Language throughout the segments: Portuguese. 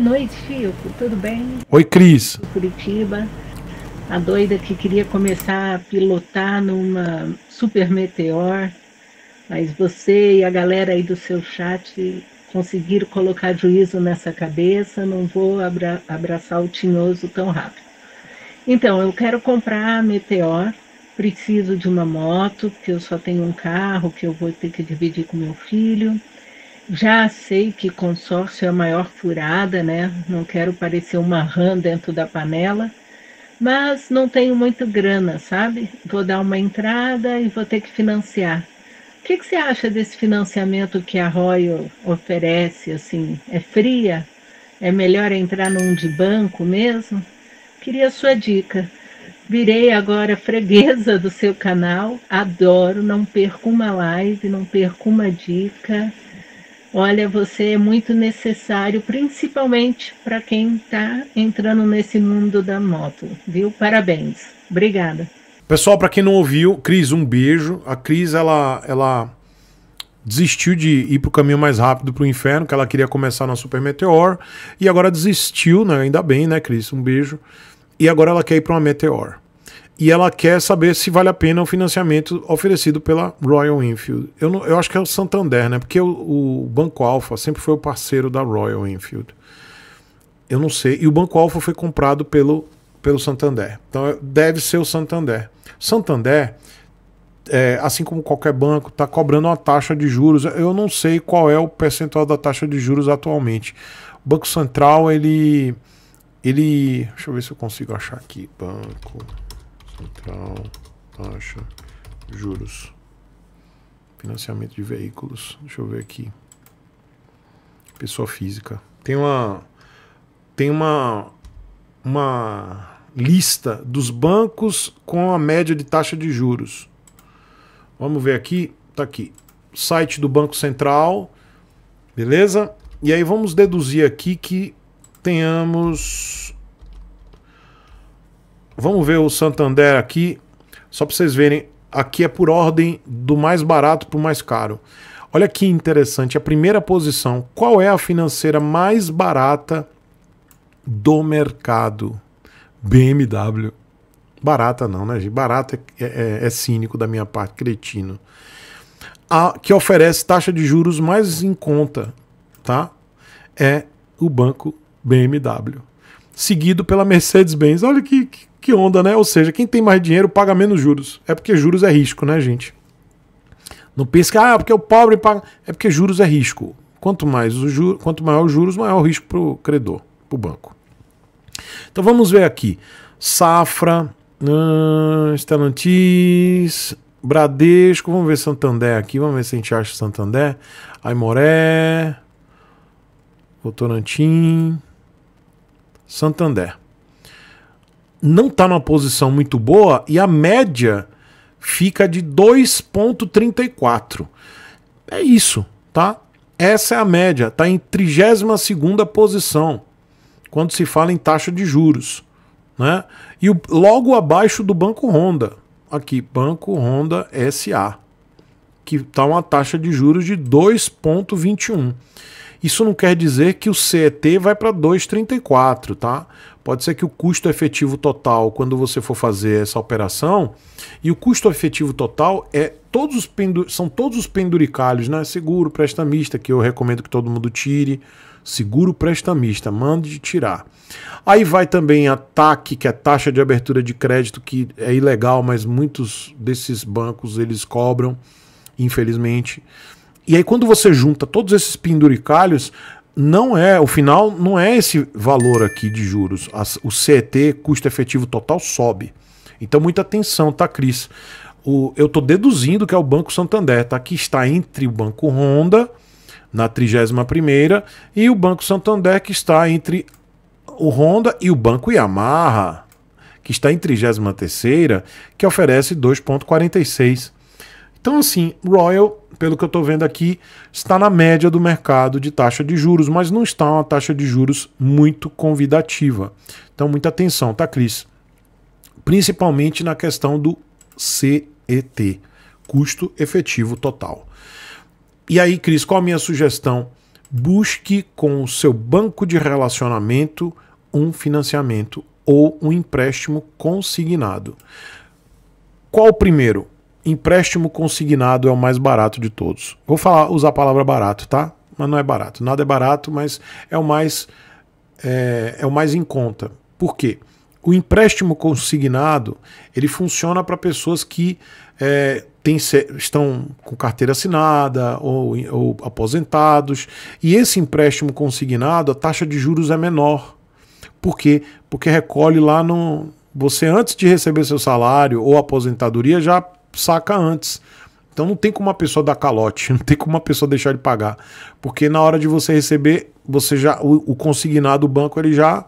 Boa noite, Chico. Tudo bem? Oi, Cris. Curitiba. A doida que queria começar a pilotar numa super meteor, mas você e a galera aí do seu chat conseguiram colocar juízo nessa cabeça. Não vou abra abraçar o tinhoso tão rápido. Então, eu quero comprar a Meteor, preciso de uma moto, porque eu só tenho um carro que eu vou ter que dividir com meu filho. Já sei que consórcio é a maior furada, né? Não quero parecer uma rã dentro da panela, mas não tenho muito grana, sabe? Vou dar uma entrada e vou ter que financiar. O que, que você acha desse financiamento que a Royal oferece? Assim, é fria? É melhor entrar num de banco mesmo? Queria sua dica. Virei agora freguesa do seu canal, adoro, não perco uma live, não perco uma dica Olha, você é muito necessário, principalmente para quem está entrando nesse mundo da moto, viu? Parabéns. Obrigada. Pessoal, para quem não ouviu, Cris, um beijo. A Cris, ela, ela desistiu de ir para o caminho mais rápido para o inferno, que ela queria começar na Super Meteor, e agora desistiu, né? Ainda bem, né, Cris? Um beijo. E agora ela quer ir para uma Meteor e ela quer saber se vale a pena o financiamento oferecido pela Royal Enfield. Eu, não, eu acho que é o Santander, né? Porque o, o Banco Alfa sempre foi o parceiro da Royal Enfield. Eu não sei. E o Banco Alfa foi comprado pelo, pelo Santander. Então é, deve ser o Santander. Santander, é, assim como qualquer banco, está cobrando uma taxa de juros. Eu não sei qual é o percentual da taxa de juros atualmente. O Banco Central, ele. ele deixa eu ver se eu consigo achar aqui. Banco. Central, taxa, juros, financiamento de veículos. Deixa eu ver aqui. Pessoa física. Tem uma tem uma uma lista dos bancos com a média de taxa de juros. Vamos ver aqui, tá aqui. Site do Banco Central. Beleza? E aí vamos deduzir aqui que tenhamos Vamos ver o Santander aqui, só para vocês verem. Aqui é por ordem do mais barato para o mais caro. Olha que interessante, a primeira posição. Qual é a financeira mais barata do mercado? BMW. Barata não, né? Barata é, é, é, é cínico da minha parte, cretino. A, que oferece taxa de juros mais em conta, tá? É o banco BMW. Seguido pela Mercedes-Benz. Olha que, que que onda, né? Ou seja, quem tem mais dinheiro paga menos juros. É porque juros é risco, né, gente? Não pense que, ah, porque o pobre paga. É porque juros é risco. Quanto, mais o ju, quanto maior os juros, maior o risco para o credor, para o banco. Então vamos ver aqui. Safra, hum, Stellantis, Bradesco, vamos ver Santander aqui, vamos ver se a gente acha Santander. Aimoré, Votorantim, Santander não está numa posição muito boa e a média fica de 2,34. É isso, tá? Essa é a média, está em 32 posição quando se fala em taxa de juros. Né? E o, logo abaixo do Banco Honda, aqui, Banco Honda SA, que está uma taxa de juros de 2,21. Isso não quer dizer que o CET vai para 2,34, tá? Pode ser que o custo efetivo total, quando você for fazer essa operação, e o custo efetivo total é todos os são todos os penduricalhos, né? Seguro, prestamista, que eu recomendo que todo mundo tire. Seguro prestamista, mande de tirar. Aí vai também a TAC, que é taxa de abertura de crédito, que é ilegal, mas muitos desses bancos eles cobram, infelizmente. E aí, quando você junta todos esses penduricalhos, não é, o final não é esse valor aqui de juros. As, o CET, custo efetivo total, sobe. Então, muita atenção, tá, Cris? O, eu estou deduzindo que é o Banco Santander, tá? Que está entre o Banco Honda, na 31 e o Banco Santander, que está entre o Honda e o Banco Yamaha, que está em 33 que oferece 2,46%. Então, assim, Royal, pelo que eu estou vendo aqui, está na média do mercado de taxa de juros, mas não está uma taxa de juros muito convidativa. Então, muita atenção, tá, Cris? Principalmente na questão do CET, custo efetivo total. E aí, Cris, qual a minha sugestão? Busque com o seu banco de relacionamento um financiamento ou um empréstimo consignado. Qual o primeiro? empréstimo consignado é o mais barato de todos. Vou falar, usar a palavra barato, tá? Mas não é barato. Nada é barato, mas é o mais é, é o mais em conta. Por quê? O empréstimo consignado ele funciona para pessoas que é, tem, estão com carteira assinada ou, ou aposentados. E esse empréstimo consignado, a taxa de juros é menor. Por quê? Porque recolhe lá no. Você, antes de receber seu salário ou aposentadoria, já saca antes. Então não tem como uma pessoa dar calote, não tem como uma pessoa deixar de pagar, porque na hora de você receber, você já o, o consignado do banco ele já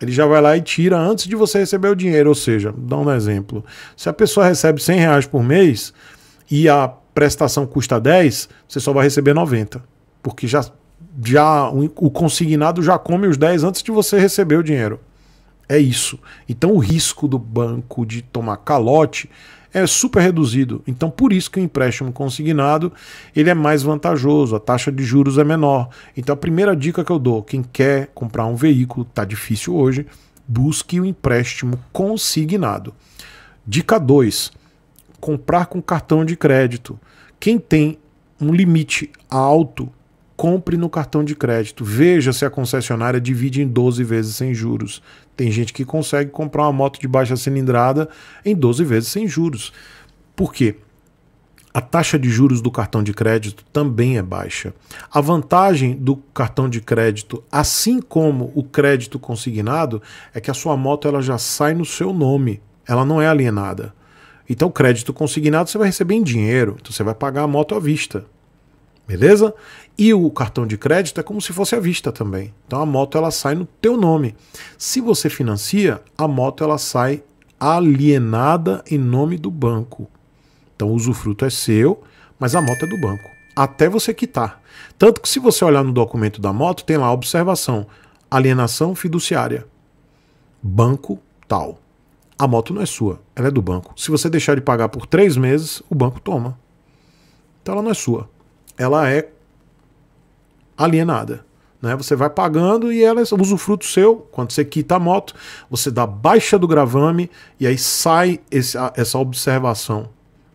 ele já vai lá e tira antes de você receber o dinheiro. Ou seja, dá um exemplo. Se a pessoa recebe 100 reais por mês e a prestação custa 10, você só vai receber 90. Porque já, já o consignado já come os 10 antes de você receber o dinheiro. É isso. Então o risco do banco de tomar calote é super reduzido. Então, por isso que o empréstimo consignado ele é mais vantajoso, a taxa de juros é menor. Então, a primeira dica que eu dou, quem quer comprar um veículo, tá difícil hoje, busque o empréstimo consignado. Dica 2: comprar com cartão de crédito. Quem tem um limite alto compre no cartão de crédito. Veja se a concessionária divide em 12 vezes sem juros. Tem gente que consegue comprar uma moto de baixa cilindrada em 12 vezes sem juros. Por quê? A taxa de juros do cartão de crédito também é baixa. A vantagem do cartão de crédito, assim como o crédito consignado, é que a sua moto ela já sai no seu nome, ela não é alienada. Então, crédito consignado você vai receber em dinheiro, então você vai pagar a moto à vista beleza? E o cartão de crédito é como se fosse à vista também. Então a moto ela sai no teu nome. Se você financia, a moto ela sai alienada em nome do banco. Então o usufruto é seu, mas a moto é do banco, até você quitar. Tanto que se você olhar no documento da moto, tem lá a observação: alienação fiduciária. Banco tal. A moto não é sua, ela é do banco. Se você deixar de pagar por três meses, o banco toma. Então ela não é sua ela é alienada. Né? Você vai pagando e ela usa o fruto seu. Quando você quita a moto, você dá baixa do gravame e aí sai esse, essa observação,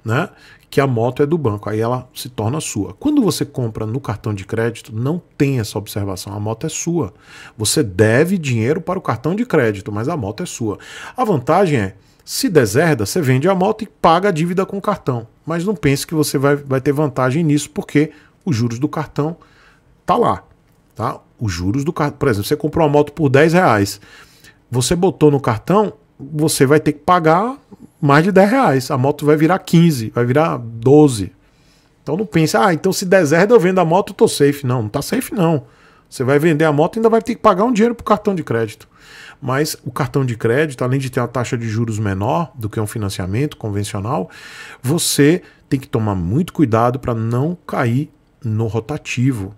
né? Que a moto é do banco, aí ela se torna sua. Quando você compra no cartão de crédito, não tem essa observação, a moto é sua. Você deve dinheiro para o cartão de crédito, mas a moto é sua. A vantagem é se deserda, você vende a moto e paga a dívida com o cartão. Mas não pense que você vai, vai ter vantagem nisso, porque os juros do cartão tá lá. Tá? Os juros do cartão. Por exemplo, você comprou uma moto por 10 reais. Você botou no cartão, você vai ter que pagar mais de 10 reais. A moto vai virar 15, vai virar 12. Então não pense, ah, então se deserda eu vendo a moto, eu tô safe. Não, não tá safe não. Você vai vender a moto e ainda vai ter que pagar um dinheiro para o cartão de crédito. Mas o cartão de crédito, além de ter uma taxa de juros menor do que um financiamento convencional, você tem que tomar muito cuidado para não cair no rotativo.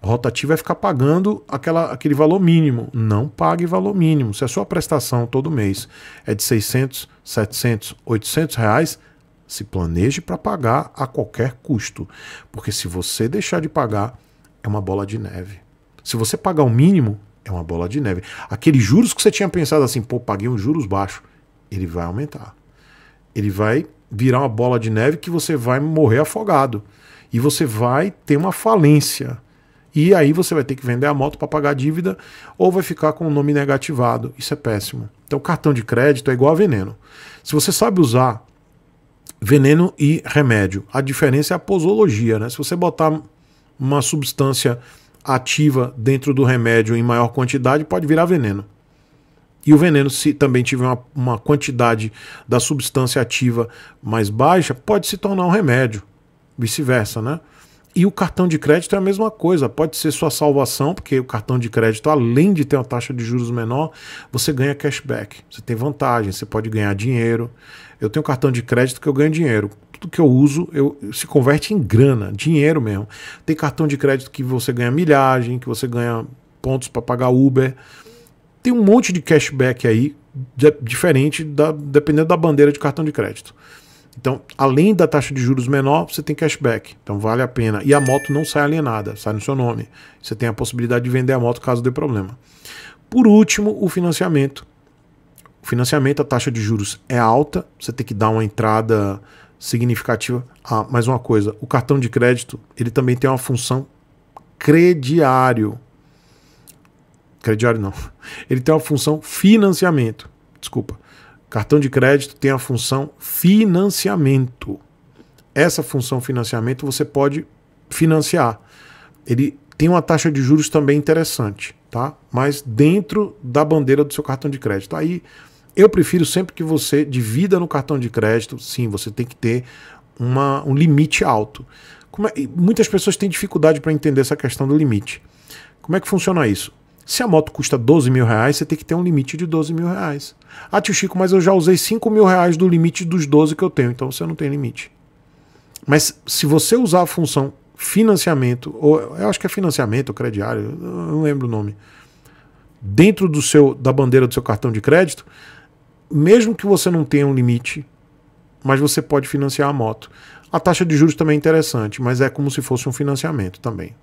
O rotativo é ficar pagando aquela, aquele valor mínimo. Não pague valor mínimo. Se a sua prestação todo mês é de 600, 700, 800 reais, se planeje para pagar a qualquer custo. Porque se você deixar de pagar, é uma bola de neve. Se você pagar o mínimo, é uma bola de neve. Aqueles juros que você tinha pensado assim, pô, paguei um juros baixo, ele vai aumentar. Ele vai virar uma bola de neve que você vai morrer afogado. E você vai ter uma falência. E aí você vai ter que vender a moto para pagar a dívida ou vai ficar com o nome negativado. Isso é péssimo. Então, cartão de crédito é igual a veneno. Se você sabe usar veneno e remédio, a diferença é a posologia, né? Se você botar uma substância ativa dentro do remédio em maior quantidade pode virar veneno. E o veneno, se também tiver uma, uma quantidade da substância ativa mais baixa, pode se tornar um remédio. Vice-versa, né? E o cartão de crédito é a mesma coisa, pode ser sua salvação, porque o cartão de crédito, além de ter uma taxa de juros menor, você ganha cashback. Você tem vantagem, você pode ganhar dinheiro. Eu tenho cartão de crédito que eu ganho dinheiro tudo que eu uso eu, se converte em grana, dinheiro mesmo. Tem cartão de crédito que você ganha milhagem, que você ganha pontos para pagar Uber. Tem um monte de cashback aí, de, diferente da, dependendo da bandeira de cartão de crédito. Então, além da taxa de juros menor, você tem cashback. Então, vale a pena. E a moto não sai alienada, sai no seu nome. Você tem a possibilidade de vender a moto caso dê problema. Por último, o financiamento. O financiamento, a taxa de juros é alta, você tem que dar uma entrada significativa. Ah, mais uma coisa, o cartão de crédito ele também tem uma função crediário. Crediário não. Ele tem uma função financiamento. Desculpa. Cartão de crédito tem a função financiamento. Essa função financiamento você pode financiar. Ele tem uma taxa de juros também interessante, tá? Mas dentro da bandeira do seu cartão de crédito. Aí eu prefiro sempre que você divida no cartão de crédito, sim, você tem que ter uma, um limite alto. É, muitas pessoas têm dificuldade para entender essa questão do limite. Como é que funciona isso? Se a moto custa 12 mil reais, você tem que ter um limite de 12 mil reais. Ah, tio Chico, mas eu já usei 5 mil reais do limite dos 12 que eu tenho, então você não tem limite. Mas se você usar a função financiamento, ou eu acho que é financiamento, crediário, não lembro o nome, dentro do seu da bandeira do seu cartão de crédito, mesmo que você não tenha um limite, mas você pode financiar a moto. A taxa de juros também é interessante, mas é como se fosse um financiamento também.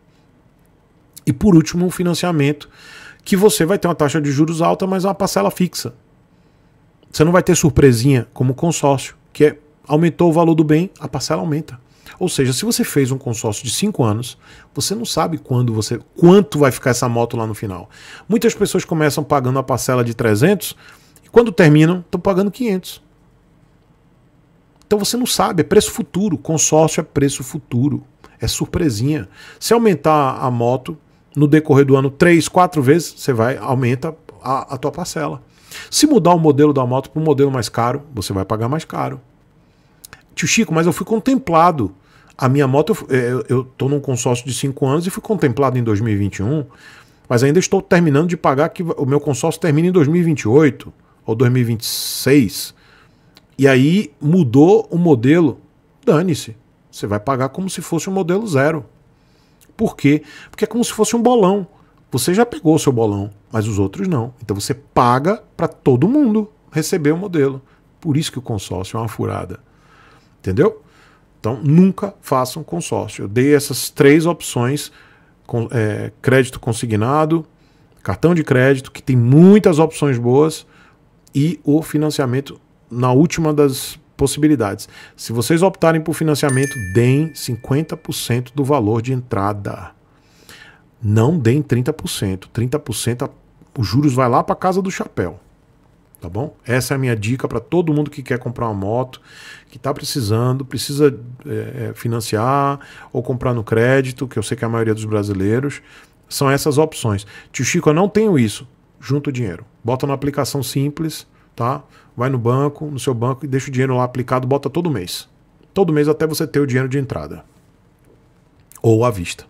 E por último, um financiamento que você vai ter uma taxa de juros alta, mas é uma parcela fixa. Você não vai ter surpresinha como consórcio, que é aumentou o valor do bem, a parcela aumenta. Ou seja, se você fez um consórcio de 5 anos, você não sabe quando você quanto vai ficar essa moto lá no final. Muitas pessoas começam pagando a parcela de 300 quando terminam, estão pagando 500. Então você não sabe, é preço futuro. Consórcio é preço futuro. É surpresinha. Se aumentar a moto no decorrer do ano três, quatro vezes, você vai aumenta a, a tua parcela. Se mudar o modelo da moto para um modelo mais caro, você vai pagar mais caro. Tio Chico, mas eu fui contemplado. A minha moto, eu estou é, num consórcio de cinco anos e fui contemplado em 2021, mas ainda estou terminando de pagar que o meu consórcio termina em 2028 ou 2026. E aí mudou o modelo, dane-se. Você vai pagar como se fosse um modelo zero. Por quê? Porque é como se fosse um bolão. Você já pegou o seu bolão, mas os outros não. Então você paga para todo mundo receber o modelo. Por isso que o consórcio é uma furada. Entendeu? Então nunca façam consórcio. Eu dei essas três opções: com, é, crédito consignado, cartão de crédito, que tem muitas opções boas e o financiamento na última das possibilidades. Se vocês optarem por financiamento, deem 50% do valor de entrada. Não deem 30%. 30% os juros vai lá para casa do chapéu. Tá bom? Essa é a minha dica para todo mundo que quer comprar uma moto, que está precisando, precisa é, é, financiar ou comprar no crédito, que eu sei que é a maioria dos brasileiros. São essas opções. Tio Chico, eu não tenho isso. Junta o dinheiro. Bota na aplicação simples, tá? Vai no banco, no seu banco e deixa o dinheiro lá aplicado, bota todo mês. Todo mês até você ter o dinheiro de entrada. Ou à vista.